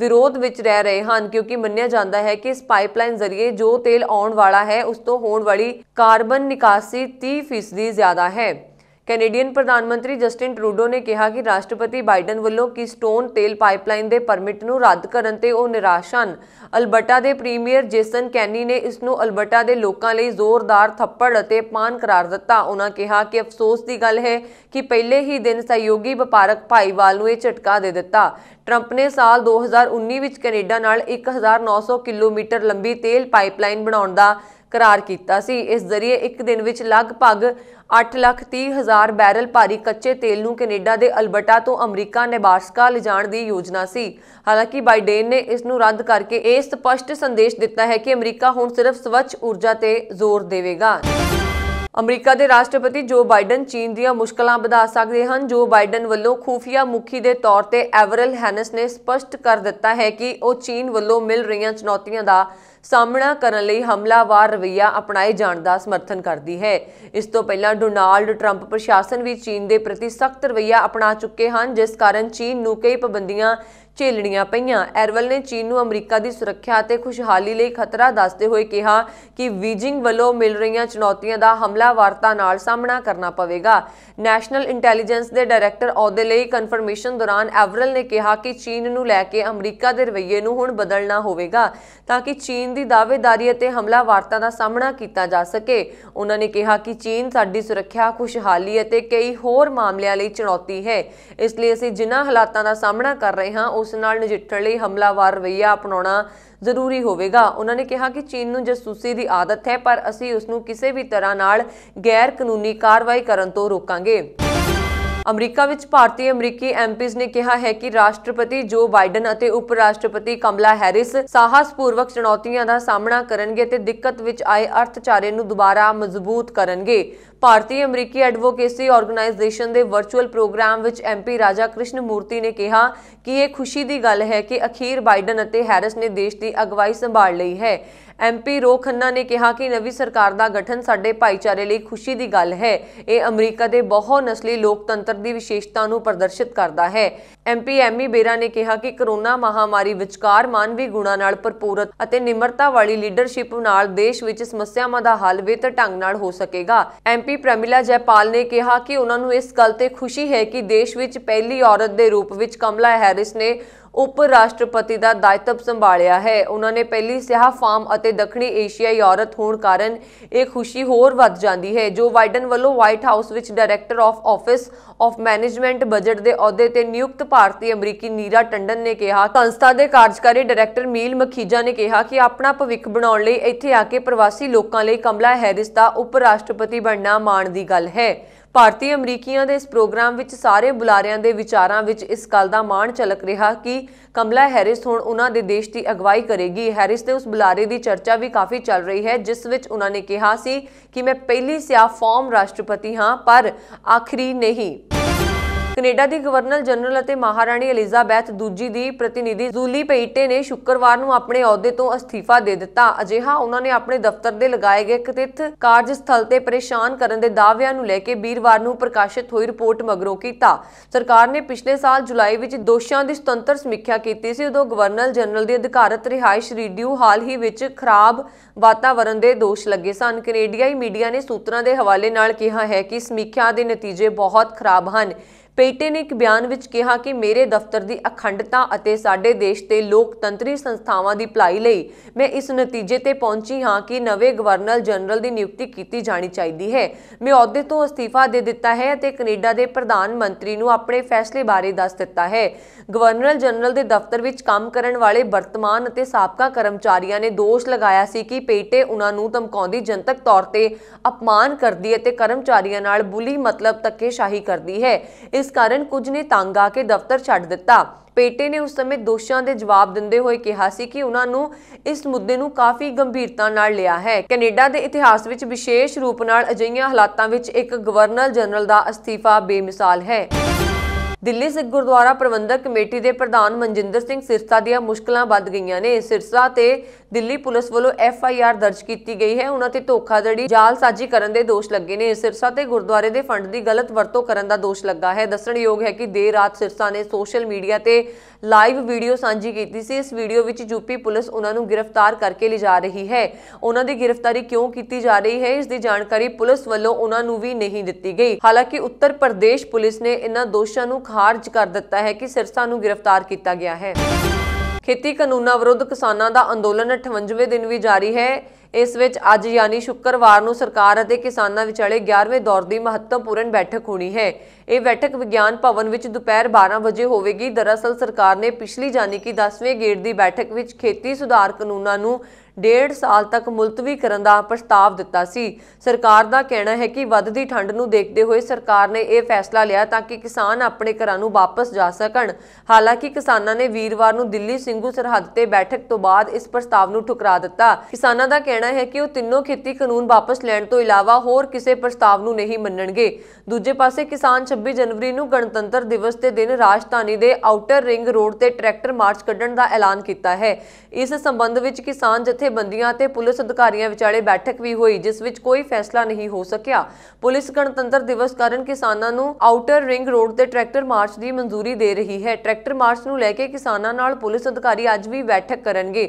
ਵਿਰੋਧ ਵਿੱਚ ਰਹਿ ਰਹੇ ਹਨ ਕਿਉਂਕਿ ਮੰਨਿਆ ਜਾਂਦਾ ਹੈ ਕਿ ਇਸ ਪਾਈਪਲਾਈਨ ਜ਼ਰੀਏ ਜੋ ਤੇਲ ਆਉਣ ਵਾਲਾ ਹੈ ਉਸ ਤੋਂ ਹੋਣ ਵਾਲੀ ਕਾਰਬਨ ਨਿਕਾਸੀ 30% ਜ਼ਿਆਦਾ ਹੈ ਕੈਨੇਡੀਅਨ ਪ੍ਰਧਾਨ ਮੰਤਰੀ ਜਸਟਿਨ ਟਰੂਡੋ ਨੇ ਕਿਹਾ ਕਿ ਰਾਸ਼ਟਰਪਤੀ ਬਾਈਡਨ ਵੱਲੋਂ ਕਿਸਟੋਨ ਤੇਲ ਪਾਈਪਲਾਈਨ ਦੇ ਪਰਮਿਟ ਨੂੰ ਰੱਦ ਕਰਨ ਤੇ ਉਹ ਨਿਰਾਸ਼ ਹਨ ਅਲਬਰਟਾ ਦੇ ਪ੍ਰੀਮੀਅਰ ਜੇਸਨ ਕੈਨੀ ਨੇ ਇਸ ਨੂੰ ਅਲਬਰਟਾ ਦੇ ਲੋਕਾਂ ਲਈ ਜ਼ੋਰਦਾਰ ਥੱਪੜ ਅਤੇ ਪਾਨ ਕਰਾਰ ਦਿੱਤਾ ਉਹਨਾਂ ਕਿਹਾ ਕਿ ਅਫਸੋਸ ਦੀ ਗੱਲ ਹੈ ਕਿ ਪਹਿਲੇ ਹੀ ਦਿਨ ਸਹਿਯੋਗੀ ਵਪਾਰਕ ਭਾਈਵਾਲ ਨੂੰ ਇਹ ਝਟਕਾ ਦੇ ਦਿੱਤਾ ਟਰੰਪ ਨੇ ਸਾਲ 2019 ਵਿੱਚ ਕੈਨੇਡਾ ਨਾਲ 1900 ਕਿਲੋਮੀਟਰ ਲੰਬੀ ਤੇਲ ਪਾਈਪਲਾਈਨ ਬਣਾਉਣ ਦਾ ਕਰਾਰ ਕੀਤਾ ਸੀ ਇਸ ਜ਼ਰੀਏ ਇੱਕ ਦਿਨ ਵਿੱਚ ਲਗਭਗ 830000 ਬੈਰਲ ਭਾਰੀ ਕੱਚੇ ਤੇਲ ਨੂੰ ਕੈਨੇਡਾ ਦੇ ਅਲਬਰਟਾ ਤੋਂ ਅਮਰੀਕਾ ਨੇਬਾਸਕਾ ਲਿਜਾਣ ਦੀ ਯੋਜਨਾ ਸੀ ਹਾਲਾਂਕਿ ਬਾਈਡਨ ਨੇ ਇਸ ਨੂੰ ਰੱਦ ਕਰਕੇ ਇਹ ਸਪਸ਼ਟ ਸੰਦੇਸ਼ ਦਿੱਤਾ ਹੈ ਕਿ ਅਮਰੀਕਾ ਹੁਣ ਸਿਰਫ ਸਵੱਛ ਊਰਜਾ ਤੇ ਜ਼ੋਰ ਦੇਵੇਗਾ ਅਮਰੀਕਾ ਦੇ ਰਾਸ਼ਟਰਪਤੀ ਜੋ ਬਾਈਡਨ ਚੀਨ ਦੀਆਂ ਮੁਸ਼ਕਲਾਂ ਵਧਾ ਸਕਦੇ ਹਨ ਜੋ ਬਾਈਡਨ ਵੱਲੋਂ ਖੂਫੀਆ ਮੁਖੀ ਦੇ ਤੌਰ ਤੇ ਐਵਰਲ ਹੈਨਸ ਨੇ ਸਪਸ਼ਟ ਕਰ ਦਿੱਤਾ ਹੈ ਕਿ ਉਹ ਚੀਨ ਵੱਲੋਂ ਮਿਲ ਰਹੀਆਂ ਚੁਣੌਤੀਆਂ ਦਾ ਸਾਹਮਣਾ ਕਰਨ ਲਈ ਹਮਲਾਵਾਰ ਰਵਈਆ ਅਪਣਾਏ ਜਾਣ ਦਾ ਸਮਰਥਨ ਕਰਦੀ ਹੈ ਇਸ ਤੋਂ ਪਹਿਲਾਂ ਡੋਨਾਲਡ ਟਰੰਪ ਪ੍ਰਸ਼ਾਸਨ ਵੀ ਚੀਨ ਦੇ ਪ੍ਰਤੀ ਸਖਤ ਰਵਈਆ ਅਪਣਾ ਚੁੱਕੇ ਹਨ ਜਿਸ ਕਾਰਨ ਚੀਨ ਨੂੰ ਕਈ ਪਾਬੰਦੀਆਂ ਝੇਲਣੀਆਂ ਪਈਆਂ ਐਰਵਲ ਨੇ ਚੀਨ ਨੂੰ ਅਮਰੀਕਾ ਦੀ ਸੁਰੱਖਿਆ ਅਤੇ ਖੁਸ਼ਹਾਲੀ ਲਈ ਖਤਰਾ ਦੱਸਦੇ ਹੋਏ ਕਿਹਾ ਕਿ ਵੀਜਿੰਗ ਵੱਲੋਂ ਮਿਲ ਰਹੀਆਂ ਚੁਣੌਤੀਆਂ ਦਾ ਹਮਲਾਵਾਰਤਾ ਨਾਲ ਸਾਹਮਣਾ ਕਰਨਾ ਪਵੇਗਾ ਨੈਸ਼ਨਲ ਇੰਟੈਲੀਜੈਂਸ ਦੇ ਡਾਇਰੈਕਟਰ ਅਹੁਦੇ ਲਈ ਕਨਫਰਮੇਸ਼ਨ ਦੌਰਾਨ ਐਵਰਲ ਨੇ ਕਿਹਾ ਕਿ ਚੀਨ ਨੂੰ ਲੈ ਕੇ ਅਮਰੀਕਾ ਦੇ ਰਵੱਈਏ ਨੂੰ ਹੁਣ ਬਦਲਣਾ ਹੋਵੇਗਾ ਤਾਂ ਕਿ ਚੀਨ ਚੀਨ ਦੀ ਦਾਅਵੇਦਾਰੀ ਅਤੇ ਹਮਲਾ ਵਾਰਤਾ ਦਾ ਸਾਹਮਣਾ ਕੀਤਾ ਜਾ ਸਕੇ ਉਹਨਾਂ ਨੇ ਕਿਹਾ ਕਿ ਚੀਨ ਸਾਡੀ ਸੁਰੱਖਿਆ ਖੁਸ਼ਹਾਲੀ ਅਤੇ ਕਈ ਹੋਰ ਮਾਮਲਿਆਂ ਲਈ ਚੁਣੌਤੀ ਹੈ ਇਸ ਲਈ ਅਸੀਂ ਜਿਨ੍ਹਾਂ ਹਾਲਾਤਾਂ ਦਾ ਸਾਹਮਣਾ ਕਰ ਰਹੇ ਹਾਂ ਉਸ ਨਾਲ ਨਜਿੱਠਣ ਲਈ ਹਮਲਾਵਰ ਰਵਈਆ ਅਪਣਾਉਣਾ ਜ਼ਰੂਰੀ ਹੋਵੇਗਾ ਉਹਨਾਂ ਨੇ ਕਿਹਾ ਕਿ ਚੀਨ ਨੂੰ ਜਸੂਸੀ ਦੀ ਆਦਤ ਹੈ ਪਰ ਅਸੀਂ ਉਸ ਨੂੰ ਕਿਸੇ ਵੀ ਤਰ੍ਹਾਂ ਨਾਲ ਗੈਰ ਕਾਨੂੰਨੀ ਕਾਰਵਾਈ ਕਰਨ ਤੋਂ ਰੋਕਾਂਗੇ ਅਮਰੀਕਾ ਵਿੱਚ ਭਾਰਤੀ ਅਮਰੀਕੀ ਐਮਪੀਜ਼ ਨੇ ਕਿਹਾ ਹੈ ਕਿ ਰਾਸ਼ਟਰਪਤੀ ਜੋ ਬਾਈਡਨ ਅਤੇ ਉਪ ਰਾਸ਼ਟਰਪਤੀ ਕਮਲਾ ਹੈਰਿਸ ਸਾਹਸਪੂਰਵਕ ਚੁਣੌਤੀਆਂ ਦਾ ਸਾਹਮਣਾ ਕਰਨਗੇ ਤੇ ਦਿੱਕਤ ਵਿੱਚ ਆਏ ਅਰਥਚਾਰੇ ਨੂੰ ਦੁਬਾਰਾ ਮਜ਼ਬੂਤ ਕਰਨਗੇ ਭਾਰਤੀ ਅਮਰੀਕੀ ਐਡਵੋਕੇਸੀ ਆਰਗੇਨਾਈਜੇਸ਼ਨ ਦੇ ਵਰਚੁਅਲ ਪ੍ਰੋਗਰਾਮ ਵਿੱਚ ਐਮਪੀ ਰਾਜਾ ਕ੍ਰਿਸ਼ਨ ਮੂਰਤੀ ਨੇ ਕਿਹਾ ਕਿ ਇਹ ਖੁਸ਼ੀ ਦੀ ਗੱਲ ਹੈ ਕਿ ਅਖੀਰ ਬਾਈਡਨ ਅਤੇ ਹੈਰਿਸ ਨੇ ਦੇਸ਼ ਦੀ ਅਗਵਾਈ ਸੰਭਾਲ ਲਈ ਹੈ ਐਮਪੀ ਰੋ ਖੰਨਾ ਨੇ ਕਿਹਾ ਕਿ ਨਵੀਂ ਸਰਕਾਰ ਦਾ ਗਠਨ ਸਾਡੇ ਭਾਈਚਾਰੇ ਲਈ ਖੁਸ਼ੀ ਦੀ ਗੱਲ ਹੈ ਇਹ ਅਮਰੀਕਾ ਦੇ ਬਹੁ ਨਸਲੀ ਲੋਕਤੰਤਰ ਦੀ ਵਿਸ਼ੇਸ਼ਤਾ ਨੂੰ ਪ੍ਰਦਰਸ਼ਿਤ ਕਰਦਾ ਹੈ ਐਮਪੀ ਐਮੀ ਬੇਰਾ ਨੇ ਕਿਹਾ ਕਿ ਕਰੋਨਾ ਮਹਾਮਾਰੀ ਵਿਚਕਾਰ ਮਾਨਵੀ ਗੁਣਾ ਨਾਲ ਭਰਪੂਰਤ ਅਤੇ ਨਿਮਰਤਾ ਵਾਲੀ ਲੀਡਰਸ਼ਿਪ ਨਾਲ ਦੇਸ਼ ਵਿੱਚ ਸਮੱਸਿਆਵਾਂ ਦਾ ਹੱਲ ਵੇਤ ਢੰਗ ਨਾਲ ਹੋ ਸਕੇਗਾ ਐਮਪੀ ਪ੍ਰਮਿਲਾ ਜੈਪਾਲ ਨੇ ਕਿਹਾ ਕਿ ਉਹਨਾਂ ਨੂੰ ਇਸ ਗੱਲ ਤੇ ਖੁਸ਼ੀ ਹੈ ਕਿ ਦੇਸ਼ ਵਿੱਚ ਪਹਿਲੀ ਔਰਤ ਦੇ ਰੂਪ ਵਿੱਚ ਕਮਲਾ ਹੈਰਿਸ ਨੇ ਉਪ ਰਾਸ਼ਟਰਪਤੀ ਦਾ ਦਾਇਤਵ ਸੰਭਾਲਿਆ ਹੈ ਉਹਨਾਂ ਨੇ ਪਹਿਲੀ ਸਿਆਹ ਫਾਰਮ ਅਤੇ ਦੱਖਣੀ ਏਸ਼ੀਆਈ ਔਰਤ ਹੋਣ ਕਾਰਨ ਇਹ ਖੁਸ਼ੀ ਹੋਰ ਵੱਧ ਜਾਂਦੀ ਹੈ ਜੋ ਵਾਈਡਨ ਵੱਲੋਂ ਵਾਈਟ ਹਾਊਸ ਵਿੱਚ director of office of management budget ਦੇ ਅਹੁਦੇ ਤੇ ਨਿਯੁਕਤ ਭਾਰਤੀ ਅਮਰੀਕੀ ਨੀਰਾ ਟੰਡਨ ਨੇ ਕਿਹਾ ਸੰਸਥਾ ਦੇ ਕਾਰਜਕਾਰੀ ਡਾਇਰੈਕਟਰ ਮੀਲ ਮਖੀਜਾ ਨੇ ਕਿਹਾ ਕਿ ਆਪਣਾ ਭਵਿੱਖ ਬਣਾਉਣ ਲਈ ਇੱਥੇ ਆ ਕੇ ਪ੍ਰਵਾਸੀ ਲੋਕਾਂ ਲਈ ਕਮਲਾ ਹੈਰਿਸ ਦਾ ਉਪ ਰਾਸ਼ਟਰਪਤੀ ਬਣਨਾ ਮਾਣ ਦੀ ਗੱਲ ਹੈ ਭਾਰਤੀ ਅਮਰੀਕੀਆਂ ਦੇ ਇਸ ਪ੍ਰੋਗਰਾਮ ਵਿੱਚ ਸਾਰੇ ਬੁਲਾਰਿਆਂ ਦੇ ਵਿਚਾਰਾਂ ਵਿੱਚ ਇਸ ਗੱਲ ਦਾ ਮਾਣ ਚਲਕ ਰਿਹਾ ਕਿ ਕਮਲਾ ਹੈਰਿਸ ਹੁਣ ਉਹਨਾਂ ਦੇ ਦੇਸ਼ ਦੀ ਅਗਵਾਈ ਕਰੇਗੀ ਹੈਰਿਸ ਦੇ ਉਸ ਬੁਲਾਰੇ ਦੀ ਚਰਚਾ ਵੀ ਕਾਫੀ ਚੱਲ ਰਹੀ ਹੈ ਜਿਸ ਵਿੱਚ ਉਹਨਾਂ ਨੇ ਕਿਹਾ ਸੀ ਕਿ ਮੈਂ ਪਹਿਲੀ ਸਿਆਫ ਫਾਰਮ ਰਾਸ਼ਟਰਪਤੀ ਹਾਂ ਪਰ ਆਖਰੀ ਨਹੀਂ ਕੈਨੇਡਾ ਦੀ ਗਵਰਨਰ ਜਨਰਲ ਅਤੇ ਮਹਾਰਾਣੀ ਐਲਿਜ਼ਾਬੈਥ ਦੂਜੀ ਦੀ ਪ੍ਰਤੀਨਿਧੀ ਜ਼ੂਲੀ ਪੇਟੇ ਨੇ ਸ਼ੁੱਕਰਵਾਰ ਨੂੰ ਆਪਣੇ ਅਹੁਦੇ ਤੋਂ ਅਸਤੀਫਾ ਦੇ ਦਿੱਤਾ ਅਜਿਹਾ ਉਹਨਾਂ ਨੇ ਆਪਣੇ ਦਫ਼ਤਰ ਦੇ ਲਗਾਏ ਗਏ ਕਥਿਤ ਕਾਰਜ ਸਥਲ ਤੇ ਪਰੇਸ਼ਾਨ ਕਰਨ ਦੇ ਦਾਅਵਿਆਂ ਨੂੰ ਲੈ ਕੇ ਵੀਰਵਾਰ ਨੂੰ ਪ੍ਰਕਾਸ਼ਿਤ ਹੋਈ ਰਿਪੋਰਟ ਮਗਰੋਂ ਕੀਤਾ ਸਰਕਾਰ ਨੇ ਪਿਛਲੇ ਸਾਲ ਜੁਲਾਈ ਵਿੱਚ ਦੋਸ਼ਾਂ ਦੀ ਸੁਤੰਤਰ ਸਮੀਖਿਆ ਕੀਤੀ ਸੀ ਉਦੋਂ ਗਵਰਨਰ ਜਨਰਲ ਦੀ ਅਧਿਕਾਰਤ ਰਿਹਾਇਸ਼ ਰੀਡਿਊ ਹਾਲ ਹੀ ਵਿੱਚ ਖਰਾਬ ਵਾਤਾਵਰਣ ਦੇ ਦੋਸ਼ ਲੱਗੇ ਸਨ ਕੈਨੇਡੀਆਈ ਮੀਡੀਆ ਨੇ ਸੂਤਰਾਂ ਦੇ ਹਵਾਲੇ ਨਾਲ ਕਿਹਾ ਹੈ ਕਿ ਸਮੀਖਿਆ ਦੇ ਨਤੀਜੇ ਬਹੁਤ ਖਰਾਬ ਹਨ ਪੇਟੇ ਨੇ ਇੱਕ ਬਿਆਨ ਵਿੱਚ ਕਿਹਾ ਕਿ ਮੇਰੇ ਦਫ਼ਤਰ ਦੀ ਅਖੰਡਤਾ ਅਤੇ ਸਾਡੇ ਦੇਸ਼ ਤੇ ਲੋਕਤੰਤਰੀ ਸੰਸਥਾਵਾਂ ਦੀ ਭਲਾਈ ਲਈ ਮੈਂ ਇਸ ਨਤੀਜੇ ਤੇ ਪਹੁੰਚੀ ਹਾਂ ਕਿ ਨਵੇਂ ਗਵਰਨਰ ਜਨਰਲ ਦੀ ਨਿਯੁਕਤੀ ਕੀਤੀ ਜਾਣੀ ਚਾਹੀਦੀ ਹੈ ਮੈਂ ਅਹੁਦੇ ਤੋਂ ਅਸਤੀਫਾ ਦੇ ਦਿੱਤਾ ਹੈ ਅਤੇ ਕੈਨੇਡਾ ਦੇ ਪ੍ਰਧਾਨ ਮੰਤਰੀ ਨੂੰ ਆਪਣੇ ਫੈਸਲੇ ਬਾਰੇ ਦੱਸ ਦਿੱਤਾ ਹੈ ਗਵਰਨਰ ਜਨਰਲ ਦੇ ਦਫ਼ਤਰ ਵਿੱਚ ਕੰਮ ਕਰਨ ਵਾਲੇ ਵਰਤਮਾਨ ਅਤੇ ਸਾਬਕਾ ਕਰਮਚਾਰੀਆਂ ਨੇ ਦੋਸ਼ ਲਗਾਇਆ ਸੀ ਕਿ ਪੇਟੇ ਉਹਨਾਂ ਨੂੰ ਧਮਕਾਉਂਦੀ ਜਨਤਕ ਤੌਰ ਤੇ ਅਪਮਾਨ ਕਰਦੀ ਅਤੇ ਕਰਮਚਾਰੀਆਂ ਨਾਲ ਬੁਲੀ ਮਤਲਬ ਤੱਕੇ ਸ਼ਾਹੀ ਕਰਦੀ ਹੈ ਇਸ ਕਾਰਨ ਕੁਝ ਨੇ ਤੰਗ ਆ ਕੇ ਦਫ਼ਤਰ ਛੱਡ ਦਿੱਤਾ ਪੇਟੇ ਨੇ ਉਸ ਸਮੇਂ ਦੋਸ਼ਾਂ ਦੇ ਜਵਾਬ ਦਿੰਦੇ ਹੋਏ ਕਿਹਾ ਸੀ ਕਿ ਉਹਨਾਂ ਨੂੰ ਇਸ ਮੁੱਦੇ ਨੂੰ ਕਾਫੀ ਗੰਭੀਰਤਾ ਨਾਲ ਲਿਆ ਹੈ ਕੈਨੇਡਾ ਦੇ ਇਤਿਹਾਸ ਵਿੱਚ ਵਿਸ਼ੇਸ਼ ਰੂਪ ਨਾਲ ਅਜਿਹੀਆਂ ਹਾਲਾਤਾਂ ਵਿੱਚ ਇੱਕ ਗਵਰਨਰ ਜਨਰਲ ਦਾ ਅਸਤੀਫਾ ਬੇਮਿਸਾਲ ਹੈ ਦਿੱਲੀ ਸਿੱਖ ਗੁਰਦੁਆਰਾ ਪ੍ਰਬੰਧਕ ਕਮੇਟੀ ਦੇ ਪ੍ਰਧਾਨ ਮਨਜਿੰਦਰ ਸਿੰਘ ਸਿਰਸਾ ਦੀਆਂ ਮੁਸ਼ਕਲਾਂ ਵੱਧ ਗਈਆਂ ਨੇ ਸਿਰਸਾ ਤੇ ਦਿੱਲੀ ਪੁਲਿਸ ਵੱਲੋਂ ਐਫ ਆਈ ਆਰ ਦਰਜ ਕੀਤੀ ਗਈ ਹੈ ਉਹਨਾਂ ਤੇ ਧੋਖਾਧੜੀ ਜਾਲਸਾਜ਼ੀ ਕਰਨ ਦੇ ਦੋਸ਼ ਲੱਗੇ ਨੇ ਸਿਰਸਾ ਤੇ ਗੁਰਦੁਆਰੇ ਦੇ ਫੰਡ ਦੀ ਗਲਤ ਵਰਤੋਂ ਕਰਨ ਦਾ ਦੋਸ਼ ਲੱਗਾ ਹੈ ਦੱਸਣਯੋਗ ਹੈ ਕਿ ਦੇਰ ਰਾਤ ਸਿਰਸਾ ਨੇ ਸੋਸ਼ਲ ਮੀਡੀਆ ਤੇ ਲਾਈਵ ਵੀਡੀਓ ਸਾਂਝੀ ਕੀਤੀ ਸੀ ਇਸ ਵੀਡੀਓ ਵਿੱਚ ਯੂਪੀ ਪੁਲਿਸ ਉਹਨਾਂ ਨੂੰ ਗ੍ਰਿਫਤਾਰ ਕਰਕੇ ਲੈ ਜਾ ਰਹੀ ਹੈ ਉਹਨਾਂ ਦੀ ਗ੍ਰਿਫਤਾਰੀ ਕਿਉਂ ਕੀਤੀ ਜਾ ਰਹੀ ਹੈ ਇਸ ਦੀ ਜਾਣਕਾਰੀ ਪੁਲਿਸ ਵੱਲੋਂ ਉਹਨਾਂ ਨੂੰ ਵੀ ਨਹੀਂ ਦਿੱਤੀ ਗਈ ਹਾਲਾਂਕਿ ਉੱਤਰ ਪ੍ਰਦੇਸ਼ ਪੁਲਿਸ ਨੇ ਇਹਨਾਂ ਦੋਸ਼ਾਂ ਨੂੰ ਖਾਰਜ ਕਰ ਦਿੱਤਾ ਹੈ ਕਿ ਸਿਰਸਾ ਨੂੰ ਗ੍ਰਿਫਤਾਰ ਕੀਤਾ ਗਿਆ ਹੈ ਖੇਤੀ ਕਾਨੂੰਨਾਂ ਵਿਰੁੱਧ ਕਿਸਾਨਾਂ ਦਾ ਅੰਦੋਲਨ 58ਵੇਂ ਦਿਨ ਵੀ ਜਾਰੀ ਹੈ ਇਸ ਵਿੱਚ ਅੱਜ ਯਾਨੀ ਸ਼ੁੱਕਰਵਾਰ ਨੂੰ ਸਰਕਾਰ ਅਤੇ ਕਿਸਾਨਾਂ ਵਿਚਾਲੇ 11ਵੇਂ ਦੌਰ ਦੀ ਮਹੱਤਵਪੂਰਨ ਬੈਠਕ ਹੋਣੀ ਹੈ ਇਹ ਬੈਠਕ ਵਿਗਿਆਨ ਭਵਨ ਵਿੱਚ ਦੁਪਹਿਰ 12 ਵਜੇ ਹੋਵੇਗੀ ਦਰਅਸਲ ਸਰਕਾਰ ਨੇ ਪਿਛਲੀ ਜਾਨੀ ਕਿ 10ਵੇਂ ਗੇੜ ਦੀ ਬੈਠਕ ਵਿੱਚ ਖੇਤੀ ਸੁਧਾਰ ਕਾਨੂੰਨਾਂ ਨੂੰ ਡੇਢ ਸਾਲ ਤੱਕ ਮੁਲਤਵੀ ਕਰਨ ਦਾ ਪ੍ਰਸਤਾਵ ਦਿੱਤਾ ਸੀ ਸਰਕਾਰ ਦਾ ਕਹਿਣਾ ਹੈ ਕਿ ਵੱਧਦੀ ਠੰਡ ਨੂੰ ਦੇਖਦੇ ਹੋਏ ਸਰਕਾਰ ਨੇ ਇਹ ਫੈਸਲਾ ਲਿਆ ਤਾਂ ਕਿ ਕਿਸਾਨ ਆਪਣੇ ਘਰਾਂ ਨੂੰ ਵਾਪਸ ਜਾ ਸਕਣ ਹਾਲਾਂਕਿ ਕਿਸਾਨਾਂ ਨੇ ਵੀਰਵਾਰ ਨੂੰ ਦਿੱਲੀ ਸਿੰਘੂ ਸਰਹੱਦ ਤੇ ਬੈਠਕ ਤੋਂ ਬਾਅਦ ਇਸ ਪ੍ਰਸਤਾਵ ਨੂੰ ਠੁਕਰਾ ਦਿੱਤਾ ਕਿਸਾਨਾਂ ਦਾ ਕਹਿਣਾ ਹੈ ਕਿ ਉਹ ਤਿੰਨੋਂ ਖੇਤੀ ਕਾਨੂੰਨ ਵਾਪਸ ਲੈਣ ਤੋਂ ਇਲਾਵਾ ਹੋਰ ਕਿਸੇ ਪ੍ਰਸਤਾਵ ਨੂੰ ਨਹੀਂ ਮੰਨਣਗੇ ਦੂਜੇ ਪਾਸੇ ਕਿਸਾਨ 26 ਜਨਵਰੀ ਨੂੰ ਗਣਤੰਤਰ ਦਿਵਸ ਦੇ ਦਿਨ ਰਾਜਧਾਨੀ ਦੇ ਆਊਟਰ ਰਿੰਗ ਰੋਡ ਤੇ ਟਰੈਕਟਰ ਮਾਰਚ ਕੱਢਣ ਦਾ ਐਲਾਨ ਕੀਤਾ ਹੈ ਇਸ ਸੰਬੰਧ ਵਿੱਚ ਕਿਸਾਨ ਜਥੇ ਜਥੇਬੰਦੀਆਂ ਤੇ ਪੁਲਿਸ ਅਧਿਕਾਰੀਆਂ ਵਿਚਾਲੇ ਬੈਠਕ ਵੀ ਹੋਈ ਜਿਸ ਵਿੱਚ ਕੋਈ ਫੈਸਲਾ ਨਹੀਂ ਹੋ ਸਕਿਆ ਪੁਲਿਸ ਗਣਤੰਤਰ ਦਿਵਸ ਕਾਰਨ ਕਿਸਾਨਾਂ ਨੂੰ ਆਊਟਰ ਰਿੰਗ ਰੋਡ ਤੇ ਟਰੈਕਟਰ ਮਾਰਚ ਦੀ ਮਨਜ਼ੂਰੀ ਦੇ ਰਹੀ ਹੈ ਟਰੈਕਟਰ ਮਾਰਚ ਨੂੰ ਲੈ ਕੇ ਕਿਸਾਨਾਂ ਨਾਲ ਪੁਲਿਸ ਅਧਿਕਾਰੀ ਅੱਜ ਵੀ ਬੈਠਕ ਕਰਨਗੇ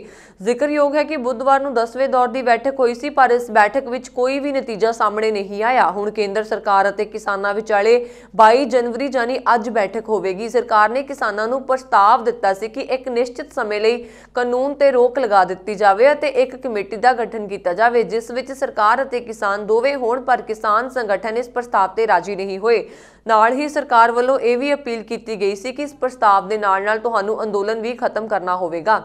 ਜ਼ਿਕਰਯੋਗ ਹੈ ਕਿ ਬੁੱਧਵਾਰ ਨੂੰ 10ਵੇਂ ਦੌਰ ਦੀ ਬੈਠਕ ਹੋਈ ਸੀ ਪਰ ਇਸ ਬੈਠਕ ਵਿੱਚ ਕੋਈ ਵੀ ਨਤੀਜਾ ਸਾਹਮਣੇ ਨਹੀਂ ਆਇਆ ਹੁਣ ਕੇਂਦਰ ਸਰਕਾਰ ਅਤੇ ਕਿਸਾਨਾਂ ਵਿਚਾਲੇ 22 ਜਨਵਰੀ ਜਾਨੀ ਅੱਜ ਬੈਠਕ ਹੋਵੇਗੀ ਸਰਕਾਰ ਨੇ ਕਿਸਾਨਾਂ ਨੂੰ ਪ੍ਰਸਤਾਵ ਦਿੱਤਾ ਸੀ ਕਿ ਇੱਕ ਨਿਸ਼ਚਿਤ ਸਮੇਂ ਲਈ ਕਾਨੂੰਨ ਤੇ ਰੋਕ ਲਗਾ ਦਿੱਤੀ ਜਾਵੇ ਤੇ ਇੱਕ ਕਮੇਟੀ ਦਾ ਗਠਨ ਕੀਤਾ ਜਾਵੇ ਜਿਸ ਵਿੱਚ ਸਰਕਾਰ ਅਤੇ ਕਿਸਾਨ ਦੋਵੇਂ ਹੋਣ ਪਰ ਕਿਸਾਨ ਸੰਗਠਨ ਇਸ ਪ੍ਰਸਤਾਵ ਤੇ ਰਾਜੀ ਨਹੀਂ ਹੋਏ ਨਾਲ ਹੀ ਸਰਕਾਰ ਵੱਲੋਂ ਇਹ ਵੀ ਅਪੀਲ ਕੀਤੀ ਗਈ ਸੀ ਕਿ ਇਸ ਪ੍ਰਸਤਾਵ ਦੇ ਨਾਲ ਨਾਲ ਤੁਹਾਨੂੰ ਅੰਦੋਲਨ ਵੀ ਖਤਮ ਕਰਨਾ ਹੋਵੇਗਾ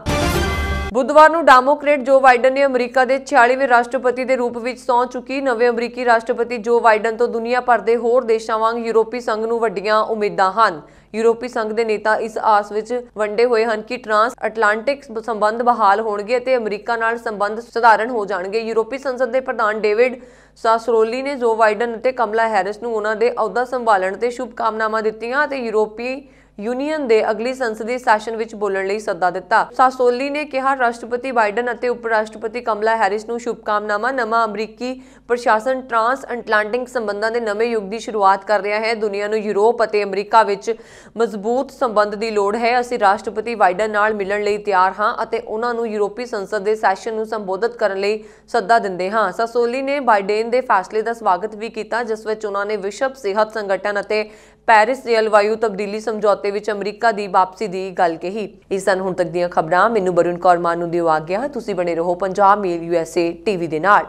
ਬੁੱਧਵਾਰ ਨੂੰ ਡੈਮੋਕ੍ਰੇਟ ਜੋ ਬਾਈਡਨ ਨੇ ਅਮਰੀਕਾ ਦੇ 46ਵੇਂ ਰਾਸ਼ਟਰਪਤੀ ਦੇ ਰੂਪ ਵਿੱਚ ਸੌਂ ਚੁੱਕੀ ਨਵੇਂ ਅਮਰੀਕੀ ਰਾਸ਼ਟਰਪਤੀ ਜੋ ਬਾਈਡਨ ਤੋਂ ਦੁਨੀਆ ਭਰ ਦੇ ਹੋਰ ਦੇਸ਼ਾਂ ਵਾਂਗ ਯੂਰਪੀ ਸੰਘ ਨੂੰ ਵੱਡੀਆਂ ਉਮੀਦਾਂ ਹਨ ਯੂਰਪੀ ਸੰਘ ਦੇ ਨੇਤਾ ਇਸ ਆਸ ਵਿੱਚ ਵੰਡੇ ਹੋਏ ਹਨ ਕਿ ਟ੍ਰਾਂਸ ਅਟਲਾਂਟਿਕ ਸੰਬੰਧ ਬਹਾਲ ਹੋਣਗੇ ਅਤੇ ਅਮਰੀਕਾ ਨਾਲ ਸੰਬੰਧ ਸੁਧਾਰਨ ਹੋ ਜਾਣਗੇ ਯੂਰਪੀ ਸੰਸਦ ਦੇ ਪ੍ਰਧਾਨ ਡੇਵਿਡ ਸਾਸਰੋਲੀ ਨੇ ਜੋ ਬਾਈਡਨ ਅਤੇ ਕਮਲਾ ਹੈਰਿਸ ਨੂੰ ਉਹਨਾਂ ਦੇ ਅਹੁਦਾ ਸੰਭਾਲਣ ਤੇ ਸ਼ੁਭਕਾਮਨਾਵਾਂ ਦਿੱਤੀਆਂ ਅਤੇ ਯੂਰਪੀ ਯੂਨੀਅਨ ਦੇ ਅਗਲੀ ਸੰਸਦੀ ਸੈਸ਼ਨ ਵਿੱਚ ਬੋਲਣ ਲਈ ਸੱਦਾ ਦਿੱਤਾ ਸਾਸੋਲੀ ਨੇ ਕਿਹਾ ਰਾਸ਼ਟਰਪਤੀ ਬਾਈਡਨ ਅਤੇ ਉਪ ਰਾਸ਼ਟਰਪਤੀ ਕਮਲਾ ਹੈਰਿਸ ਨੂੰ ਸ਼ੁਭਕਾਮਨਾਵਾਂ ਨਵਾਂ ਅਮਰੀਕੀ ਪ੍ਰਸ਼ਾਸਨ ਟ੍ਰਾਂਸ ਐਟਲਾਂਟਿਕ ਸੰਬੰਧਾਂ ਦੇ ਨਵੇਂ ਯੁੱਗ ਦੀ ਸ਼ੁਰੂਆਤ ਕਰ ਰਿਹਾ ਹੈ ਦੁਨੀਆ ਨੂੰ ਯੂਰਪ ਅਤੇ ਅਮਰੀਕਾ ਵਿੱਚ ਮਜ਼ਬੂਤ ਸੰਬੰਧ ਦੀ ਲੋੜ ਹੈ ਅਸੀਂ ਰਾਸ਼ਟਰਪਤੀ ਬਾਈਡਨ ਨਾਲ ਮਿਲਣ ਲਈ ਤਿਆਰ ਹਾਂ ਅਤੇ ਉਹਨਾਂ ਨੂੰ ਯੂਰਪੀ ਸੰਸਦ ਦੇ ਸੈਸ਼ਨ ਨੂੰ ਸੰਬੋਧਿਤ ਕਰਨ ਲਈ ਸੱਦਾ ਦਿੰਦੇ ਹਾਂ ਸਾਸੋਲੀ ਨੇ ਬਾਈਡਨ ਦੇ ਫੈਸਲੇ ਦਾ ਸਵਾਗਤ ਵੀ ਕੀਤਾ ਜਿਸ ਵਿੱਚ ਉਹਨਾਂ ਨੇ ਵਿਸ਼ਵ ਸਿਹਤ ਸੰਗਠਨ ਅਤੇ ਪੈਰਿਸ ਜਲਵਾਯੂ ਤਬਦੀਲੀ ਸਮਝੌਤੇ ਵਿੱਚ ਅਮਰੀਕਾ ਦੀ ਵਾਪਸੀ ਦੀ ਗੱਲ ਕਹੀ ਇਸ ਸਨ ਹੁਣ ਤੱਕ ਦੀਆਂ ਖਬਰਾਂ ਮੈਨੂੰ ਬਰੁਣ ਕੌਰ ਮਾਨੂ ਦੀ ਆਗਿਆ ਤੁਸੀਂ ਬਣੇ ਰਹੋ ਪੰਜਾਬ ਮੇਲ ਯੂਐਸਏ ਟੀਵੀ ਦੇ ਨਾਲ